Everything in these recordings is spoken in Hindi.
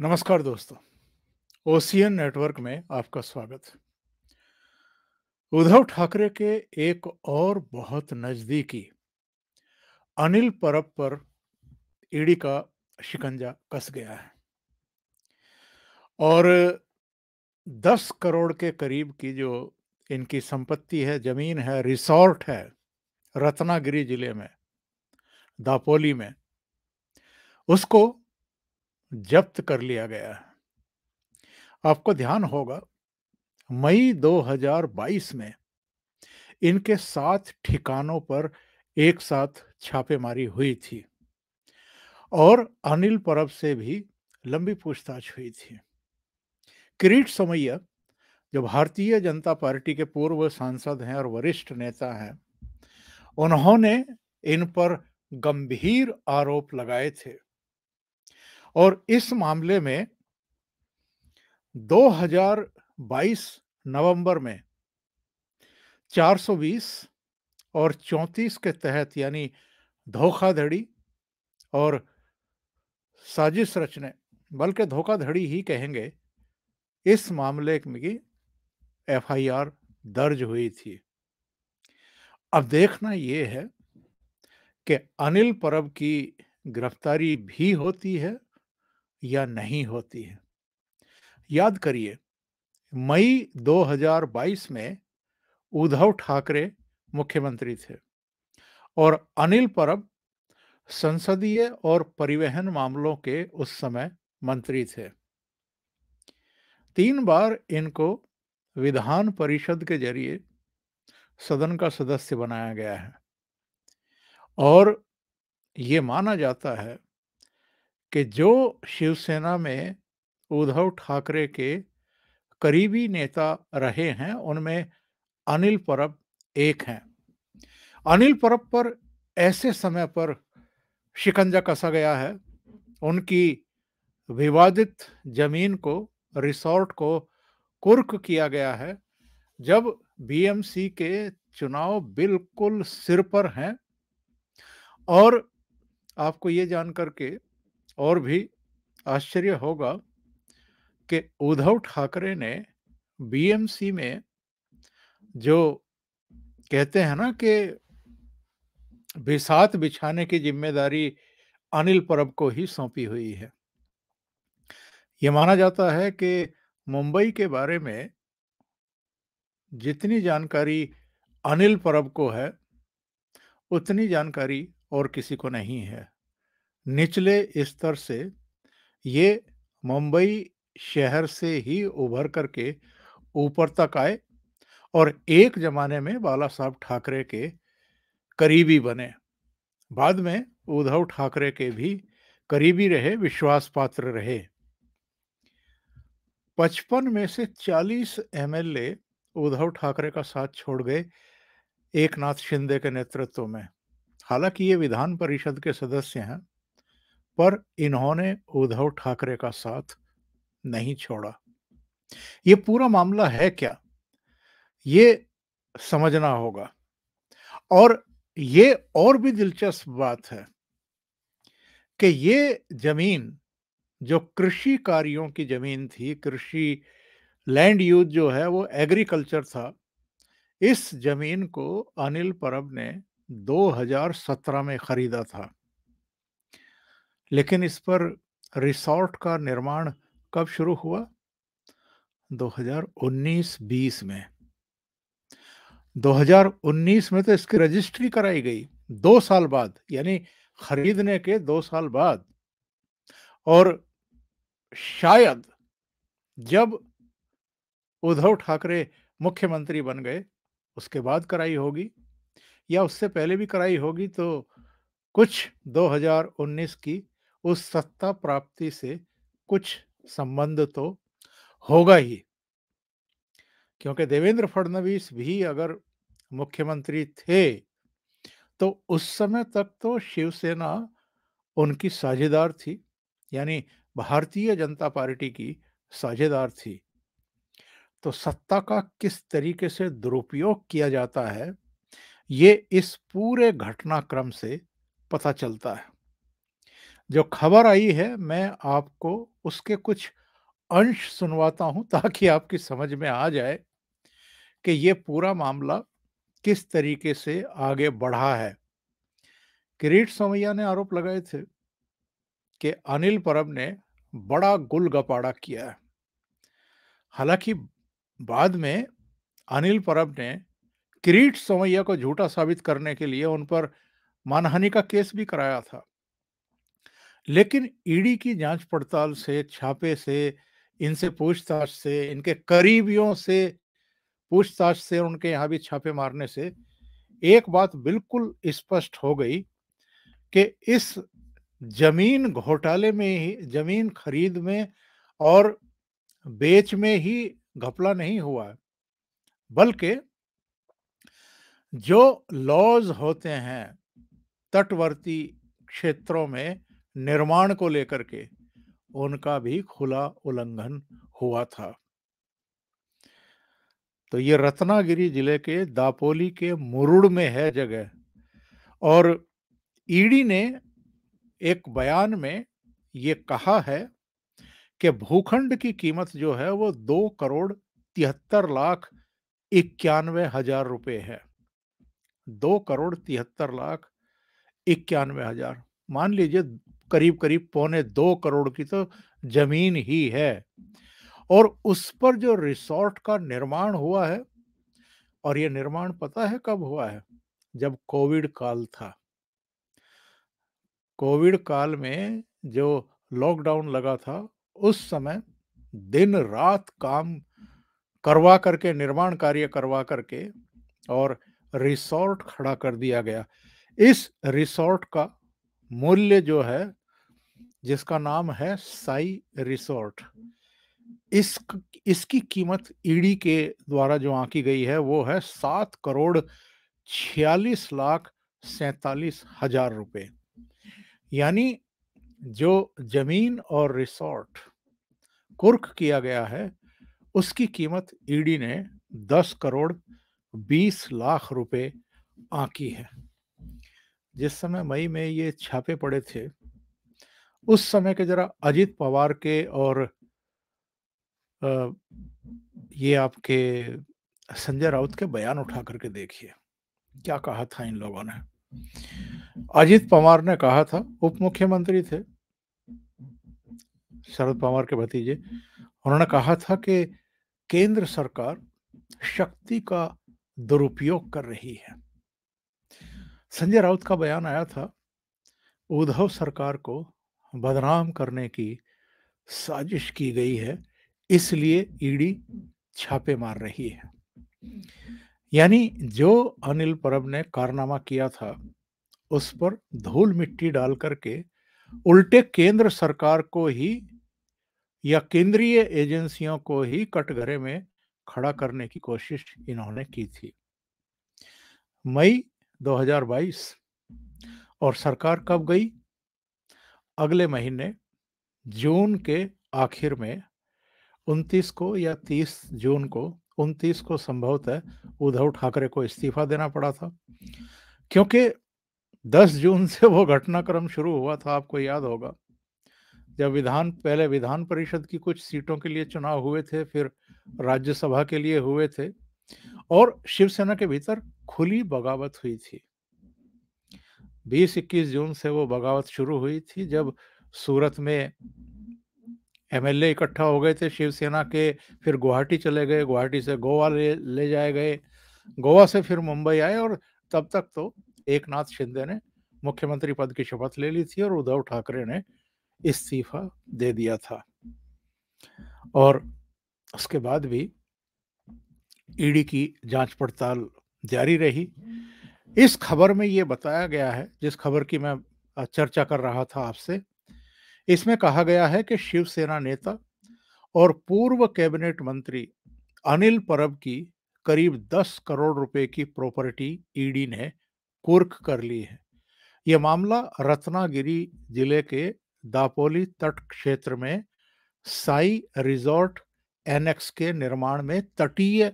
नमस्कार दोस्तों ओसीएन नेटवर्क में आपका स्वागत उद्धव ठाकरे के एक और बहुत नजदीकी अनिल परब पर ईडी का शिकंजा कस गया है और दस करोड़ के करीब की जो इनकी संपत्ति है जमीन है रिसोर्ट है रत्नागिरी जिले में दापोली में उसको जब्त कर लिया गया है आपको ध्यान होगा मई 2022 में इनके सात ठिकानों पर एक साथ छापेमारी हुई थी और अनिल परब से भी लंबी पूछताछ हुई थी किरीट सोमैया जो भारतीय जनता पार्टी के पूर्व सांसद हैं और वरिष्ठ नेता हैं उन्होंने इन पर गंभीर आरोप लगाए थे और इस मामले में 2022 नवंबर में 420 और 34 के तहत यानी धोखाधड़ी और साजिश रचने बल्कि धोखाधड़ी ही कहेंगे इस मामले की एफआईआर दर्ज हुई थी अब देखना ये है कि अनिल परब की गिरफ्तारी भी होती है या नहीं होती है याद करिए मई 2022 में उद्धव ठाकरे मुख्यमंत्री थे और अनिल परब संसदीय और परिवहन मामलों के उस समय मंत्री थे तीन बार इनको विधान परिषद के जरिए सदन का सदस्य बनाया गया है और ये माना जाता है कि जो शिवसेना में उद्धव ठाकरे के करीबी नेता रहे हैं उनमें अनिल परब एक हैं अनिल परब पर ऐसे समय पर शिकंजा कसा गया है उनकी विवादित जमीन को रिसोर्ट को कुर्क किया गया है जब बीएमसी के चुनाव बिल्कुल सिर पर हैं और आपको ये जान करके और भी आश्चर्य होगा कि उद्धव ठाकरे ने बीएमसी में जो कहते हैं ना कि भिसात बिछाने की जिम्मेदारी अनिल परब को ही सौंपी हुई है ये माना जाता है कि मुंबई के बारे में जितनी जानकारी अनिल परब को है उतनी जानकारी और किसी को नहीं है निचले स्तर से ये मुंबई शहर से ही उभर करके ऊपर तक आए और एक जमाने में बाला साहब ठाकरे के करीबी बने बाद में उद्धव ठाकरे के भी करीबी रहे विश्वास पात्र रहे पचपन में से 40 एमएलए उद्धव ठाकरे का साथ छोड़ गए एक नाथ शिंदे के नेतृत्व में हालांकि ये विधान परिषद के सदस्य हैं पर इन्होंने उद्धव ठाकरे का साथ नहीं छोड़ा ये पूरा मामला है क्या ये समझना होगा और ये और भी दिलचस्प बात है कि ये जमीन जो कृषि कार्यों की जमीन थी कृषि लैंड यूज जो है वो एग्रीकल्चर था इस जमीन को अनिल परब ने 2017 में खरीदा था लेकिन इस पर रिसोर्ट का निर्माण कब शुरू हुआ 2019-20 में 2019 में तो इसकी रजिस्ट्री कराई गई दो साल बाद यानी खरीदने के दो साल बाद और शायद जब उद्धव ठाकरे मुख्यमंत्री बन गए उसके बाद कराई होगी या उससे पहले भी कराई होगी तो कुछ 2019 की उस सत्ता प्राप्ति से कुछ संबंध तो होगा ही क्योंकि देवेंद्र फडणवीस भी अगर मुख्यमंत्री थे तो उस समय तक तो शिवसेना उनकी साझेदार थी यानी भारतीय जनता पार्टी की साझेदार थी तो सत्ता का किस तरीके से दुरुपयोग किया जाता है ये इस पूरे घटनाक्रम से पता चलता है जो खबर आई है मैं आपको उसके कुछ अंश सुनवाता हूं ताकि आपकी समझ में आ जाए कि ये पूरा मामला किस तरीके से आगे बढ़ा है किरीट सोमैया ने आरोप लगाए थे कि अनिल परब ने बड़ा गुल गपाड़ा किया है हालांकि बाद में अनिल परब ने किरीट सोमैया को झूठा साबित करने के लिए उन पर मानहानि का केस भी कराया था लेकिन ईडी की जांच पड़ताल से छापे से इनसे पूछताछ से इनके करीबियों से पूछताछ से उनके यहाँ भी छापे मारने से एक बात बिल्कुल स्पष्ट हो गई कि इस जमीन घोटाले में ही जमीन खरीद में और बेच में ही घपला नहीं हुआ है बल्कि जो लॉज होते हैं तटवर्ती क्षेत्रों में निर्माण को लेकर के उनका भी खुला उल्लंघन हुआ था तो ये रत्नागिरी जिले के दापोली के मुरुड़ में है जगह और ईडी ने एक बयान में ये कहा है कि भूखंड की कीमत जो है वो दो करोड़ तिहत्तर लाख इक्यानवे हजार रुपए है दो करोड़ तिहत्तर लाख इक्यानवे हजार मान लीजिए करीब करीब पौने दो करोड़ की तो जमीन ही है और उस पर जो रिसोर्ट का निर्माण हुआ है और ये निर्माण पता है कब हुआ है जब कोविड काल था कोविड काल में जो लॉकडाउन लगा था उस समय दिन रात काम करवा करके निर्माण कार्य करवा करके और रिसोर्ट खड़ा कर दिया गया इस रिसोर्ट का मूल्य जो है जिसका नाम है साई रिसोर्ट हम्म। इस इसकी कीमत ईडी के द्वारा जो आंकी गई है वो है सात करोड़ छियालीस लाख सैतालीस हजार रुपए यानी जो जमीन और रिसोर्ट कुर्क किया गया है उसकी कीमत ईडी ने दस करोड़ बीस लाख रुपए आंकी है जिस समय मई में ये छापे पड़े थे उस समय के जरा अजीत पवार के और आ, ये आपके संजय राउत के बयान उठा करके देखिए क्या कहा था इन लोगों ने अजीत पवार ने कहा था उप मुख्यमंत्री थे शरद पवार के भतीजे उन्होंने कहा था कि केंद्र सरकार शक्ति का दुरुपयोग कर रही है संजय राउत का बयान आया था उद्धव सरकार को बदनाम करने की साजिश की गई है इसलिए ईडी छापे मार रही है यानी जो अनिल परब ने कारनामा किया था उस पर धूल मिट्टी डाल करके उल्टे केंद्र सरकार को ही या केंद्रीय एजेंसियों को ही कटघरे में खड़ा करने की कोशिश इन्होंने की थी मई 2022 और सरकार कब गई अगले महीने जून के आखिर में 29 को या 30 जून को 29 को संभवतः उद्धव ठाकरे को इस्तीफा देना पड़ा था क्योंकि 10 जून से वो घटनाक्रम शुरू हुआ था आपको याद होगा जब विधान पहले विधान परिषद की कुछ सीटों के लिए चुनाव हुए थे फिर राज्यसभा के लिए हुए थे और शिवसेना के भीतर खुली बगावत हुई थी बीस इक्कीस जून से वो बगावत शुरू हुई थी जब सूरत में एमएलए इकट्ठा हो गए थे शिवसेना के फिर गुवाहाटी चले गए गुवाहाटी से गोवा ले ले जाए गए गोवा से फिर मुंबई आए और तब तक तो एक नाथ शिंदे ने मुख्यमंत्री पद की शपथ ले ली थी और उद्धव ठाकरे ने इस्तीफा दे दिया था और उसके बाद भी ईडी की जांच पड़ताल जारी रही इस खबर में ये बताया गया है जिस खबर की मैं चर्चा कर रहा था आपसे इसमें कहा गया है कि शिवसेना नेता और पूर्व कैबिनेट मंत्री अनिल परब की करीब 10 करोड़ रुपए की प्रॉपर्टी ईडी ने कुर्क कर ली है ये मामला रत्नागिरी जिले के दापोली तट क्षेत्र में साई रिजॉर्ट एनएक्स के निर्माण में तटीय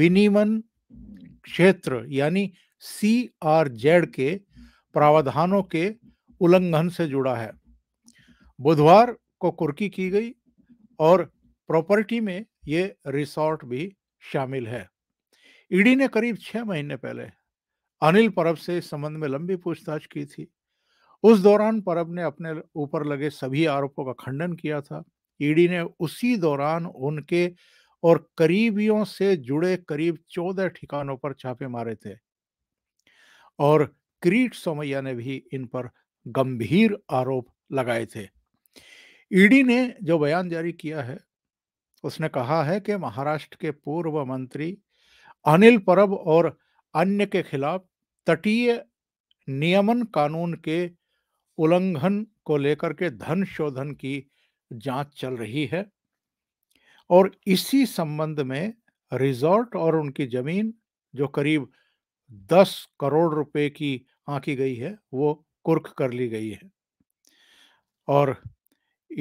विनिमन क्षेत्र यानी सी आर जेड के प्रावधानों के उल्लंघन से जुड़ा है बुधवार को कुर्की की गई और प्रॉपर्टी में ये रिसोर्ट भी शामिल है ईडी ने करीब छह महीने पहले अनिल परब से इस संबंध में लंबी पूछताछ की थी उस दौरान परब ने अपने ऊपर लगे सभी आरोपों का खंडन किया था ईडी ने उसी दौरान उनके और करीबियों से जुड़े करीब चौदह ठिकानों पर छापे मारे थे और क्रीट सोमैया ने भी इन पर गंभीर आरोप लगाए थे ईडी ने जो बयान जारी किया है उसने कहा है कि महाराष्ट्र के पूर्व मंत्री अनिल परब और अन्य के खिलाफ तटीय नियमन कानून के उल्लंघन को लेकर के धन शोधन की जांच चल रही है और इसी संबंध में रिजॉर्ट और उनकी जमीन जो करीब दस करोड़ रुपए की आंकी गई है वो कुर्क कर ली गई है और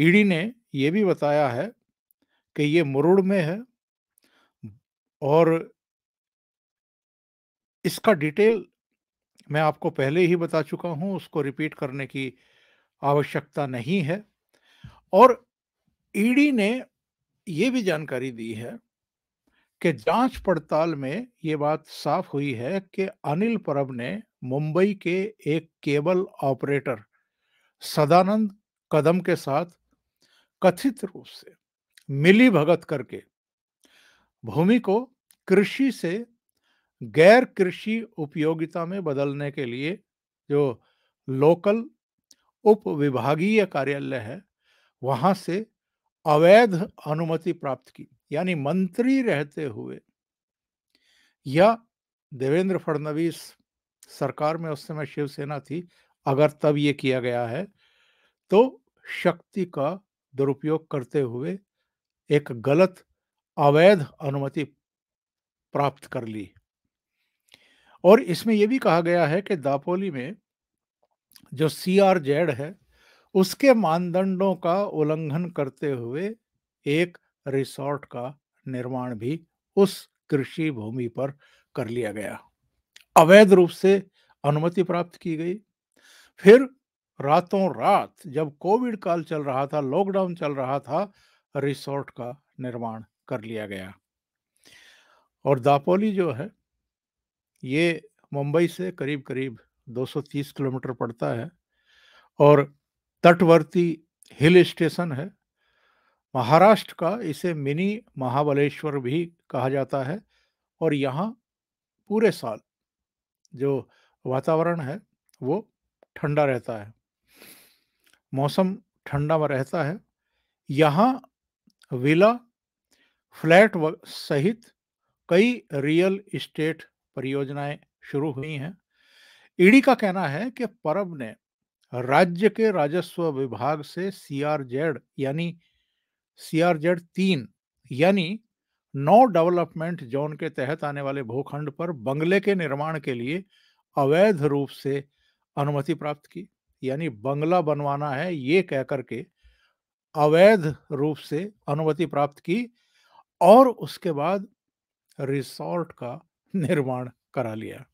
ईडी ने ये भी बताया है कि ये मुरुड़ में है और इसका डिटेल मैं आपको पहले ही बता चुका हूं उसको रिपीट करने की आवश्यकता नहीं है और ईडी ने ये भी जानकारी दी है कि जांच पड़ताल में ये बात साफ हुई है कि अनिल परब ने मुंबई के एक केबल ऑपरेटर सदानंद कदम के साथ कथित रूप से मिली भगत करके भूमि को कृषि से गैर कृषि उपयोगिता में बदलने के लिए जो लोकल उप विभागीय कार्यालय है वहां से अवैध अनुमति प्राप्त की यानी मंत्री रहते हुए या देवेंद्र फडणवीस सरकार में उस समय शिवसेना थी अगर तब ये किया गया है तो शक्ति का दुरुपयोग करते हुए एक गलत अवैध अनुमति प्राप्त कर ली और इसमें यह भी कहा गया है कि दापोली में जो सी आर जेड है उसके मानदंडों का उल्लंघन करते हुए एक रिसोर्ट का निर्माण भी उस कृषि भूमि पर कर लिया गया अवैध रूप से अनुमति प्राप्त की गई फिर रातों रात जब कोविड काल चल रहा था लॉकडाउन चल रहा था रिसोर्ट का निर्माण कर लिया गया और दापोली जो है ये मुंबई से करीब करीब 230 किलोमीटर पड़ता है और तटवर्ती हिल स्टेशन है महाराष्ट्र का इसे मिनी महाबलेश्वर भी कहा जाता है और यहाँ पूरे साल जो वातावरण है वो ठंडा रहता है मौसम ठंडा में रहता है यहाँ विला फ्लैट सहित कई रियल इस्टेट परियोजनाएं शुरू हुई हैं ईडी का कहना है कि परब ने राज्य के राजस्व विभाग से सीआरजेड यानी सी आर जेड तीन यानी नो डेवलपमेंट जोन के तहत आने वाले भूखंड पर बंगले के निर्माण के लिए अवैध रूप से अनुमति प्राप्त की यानी बंगला बनवाना है ये कह के अवैध रूप से अनुमति प्राप्त की और उसके बाद रिसोर्ट का निर्माण करा लिया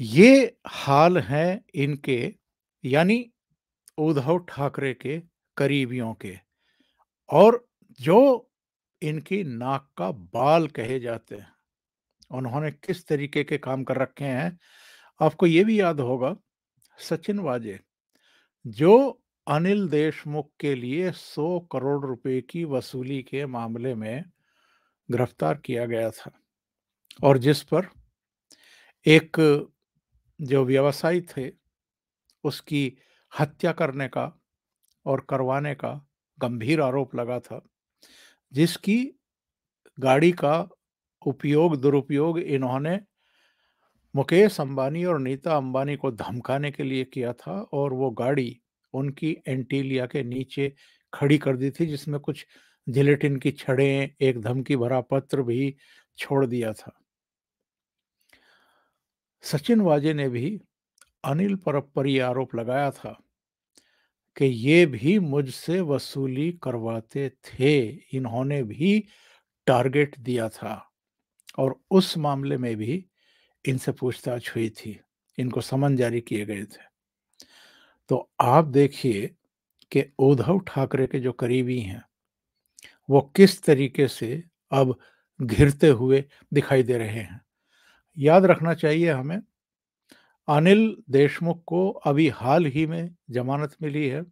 ये हाल है इनके यानी उद्धव ठाकरे के करीबियों के और जो इनकी नाक का बाल कहे जाते हैं उन्होंने किस तरीके के काम कर रखे हैं आपको ये भी याद होगा सचिन वाजे जो अनिल देशमुख के लिए 100 करोड़ रुपए की वसूली के मामले में गिरफ्तार किया गया था और जिस पर एक जो व्यवसायी थे उसकी हत्या करने का और करवाने का गंभीर आरोप लगा था जिसकी गाड़ी का उपयोग दुरुपयोग इन्होंने मुकेश अंबानी और नीता अंबानी को धमकाने के लिए किया था और वो गाड़ी उनकी एंटीलिया के नीचे खड़ी कर दी थी जिसमें कुछ जिलेटिन की छड़ें एक धमकी भरा पत्र भी छोड़ दिया था सचिन वाजे ने भी अनिल पर आरोप लगाया था कि ये भी मुझसे वसूली करवाते थे इन्होंने भी टारगेट दिया था और उस मामले में भी इनसे पूछताछ हुई थी इनको समन जारी किए गए थे तो आप देखिए कि उद्धव ठाकरे के जो करीबी हैं वो किस तरीके से अब घिरते हुए दिखाई दे रहे हैं याद रखना चाहिए हमें अनिल देशमुख को अभी हाल ही में जमानत मिली है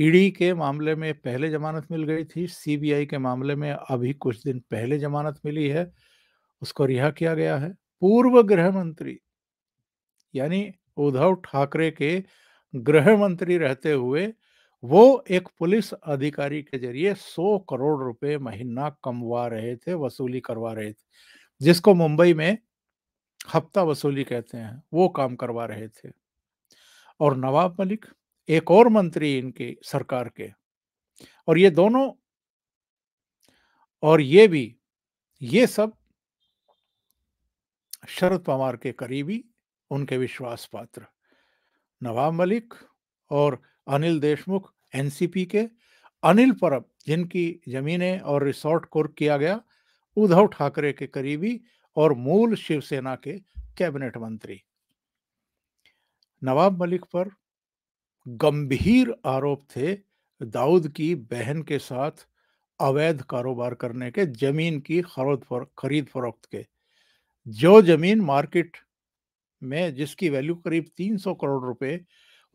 ईडी के मामले में पहले जमानत मिल गई थी सीबीआई के मामले में अभी कुछ दिन पहले जमानत मिली है उसको रिहा किया गया है पूर्व गृह मंत्री यानी उद्धव ठाकरे के गृह मंत्री रहते हुए वो एक पुलिस अधिकारी के जरिए 100 करोड़ रुपए महीना कमवा रहे थे वसूली करवा रहे थे जिसको मुंबई में हफ्ता वसूली कहते हैं वो काम करवा रहे थे और नवाब मलिक एक और मंत्री इनके सरकार के और ये दोनों और ये भी ये सब शरद पवार के करीबी उनके विश्वास पात्र नवाब मलिक और अनिल देशमुख एनसीपी के अनिल परब जिनकी जमीनें और रिसोर्ट कोर्क किया गया उद्धव ठाकरे के करीबी और मूल शिवसेना के कैबिनेट मंत्री नवाब मलिक पर गंभीर आरोप थे दाऊद की बहन के साथ अवैध कारोबार करने के जमीन की खरीद फर, खरीद फरोख्त के जो जमीन मार्केट में जिसकी वैल्यू करीब 300 करोड़ रुपए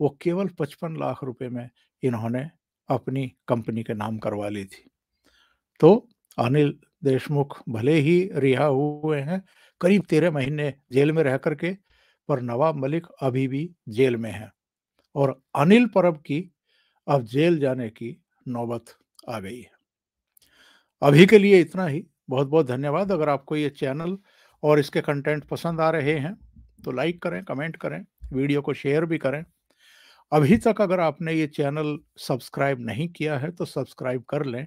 वो केवल 55 लाख रुपए में इन्होंने अपनी कंपनी के नाम करवा ली थी तो अनिल देशमुख भले ही रिहा हुए हैं करीब तेरह महीने जेल में रह करके पर नवाब मलिक अभी भी जेल में है और अनिल परब की अब जेल जाने की नौबत आ गई है अभी के लिए इतना ही बहुत बहुत धन्यवाद अगर आपको ये चैनल और इसके कंटेंट पसंद आ रहे हैं तो लाइक करें कमेंट करें वीडियो को शेयर भी करें अभी तक अगर आपने ये चैनल सब्सक्राइब नहीं किया है तो सब्सक्राइब कर लें